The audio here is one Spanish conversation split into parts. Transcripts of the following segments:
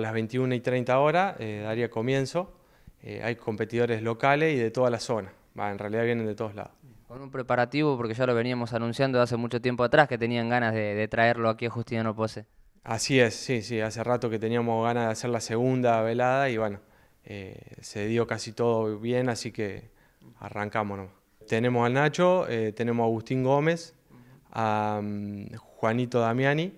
A las 21 y 30 horas eh, daría comienzo. Eh, hay competidores locales y de toda la zona. en realidad vienen de todos lados. Con un preparativo, porque ya lo veníamos anunciando hace mucho tiempo atrás, que tenían ganas de, traerlo aquí a Justiniano Pose. Así es, sí, sí. Hace rato que teníamos ganas de hacer la segunda velada y bueno, eh, se dio casi todo bien, así que arrancamos Tenemos al Nacho, tenemos a Agustín Gómez, a mm, Juanito Damiani,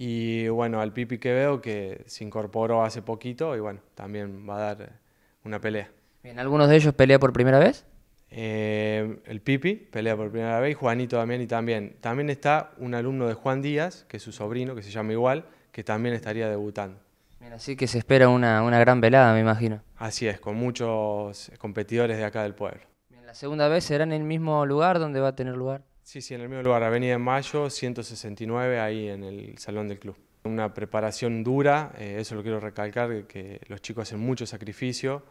y bueno, al Pipi que veo que se incorporó hace poquito y bueno, también va a dar una pelea. Bien, ¿algunos de ellos pelea por primera vez? Eh, el Pipi pelea por primera vez Juanito también y también. También está un alumno de Juan Díaz, que es su sobrino, que se llama igual, que también estaría debutando. así que se espera una, gran velada, me imagino. Así es, con muchos competidores de acá del pueblo. ¿La segunda vez será en el mismo lugar donde va a tener lugar? Sí, sí, en el mismo lugar, Avenida de Mayo, 169, ahí en el Salón del Club. Una preparación dura, eh, eso lo quiero recalcar, que los chicos hacen mucho sacrificio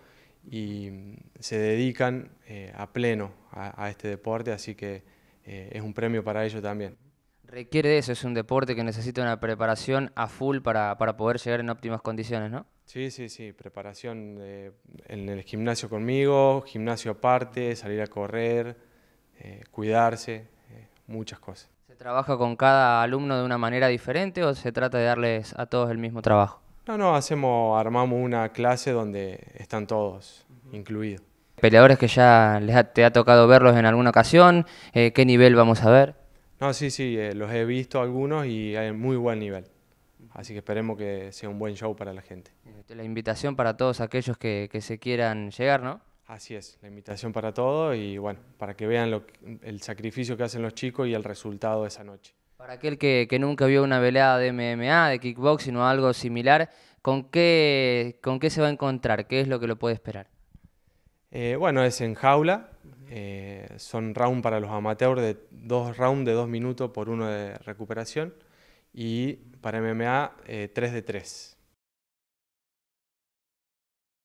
y mm, se dedican eh, a pleno a, este deporte, así que eh, es un premio para ellos también. Requiere eso, es un deporte que necesita una preparación a full para, poder llegar en óptimas condiciones, ¿no? Sí, sí, sí, preparación en el gimnasio conmigo, gimnasio aparte, salir a correr, cuidarse, muchas cosas. ¿Se trabaja con cada alumno de una manera diferente o se trata de darles a todos el mismo trabajo? No, no, hacemos, armamos una clase donde están todos incluidos. ¿Peleadores que ya les te ha tocado verlos en alguna ocasión? Eh, ¿Qué nivel vamos a ver? No, sí, sí, eh, los he visto algunos y hay muy buen nivel. Así que esperemos que sea un buen show para la gente. Este, la invitación para todos aquellos que se quieran llegar, ¿no? Así es, la invitación para todos y bueno, para que vean lo, el sacrificio que hacen los chicos y el resultado de esa noche. Para aquel que, nunca vio una velada de MMA, de kickboxing o algo similar, ¿con qué, se va a encontrar? ¿Qué es lo que lo puede esperar? Eh, bueno, es en jaula, eh, son rounds para los amateurs de dos rounds de dos minutos por uno de recuperación y para MMA eh, tres de tres.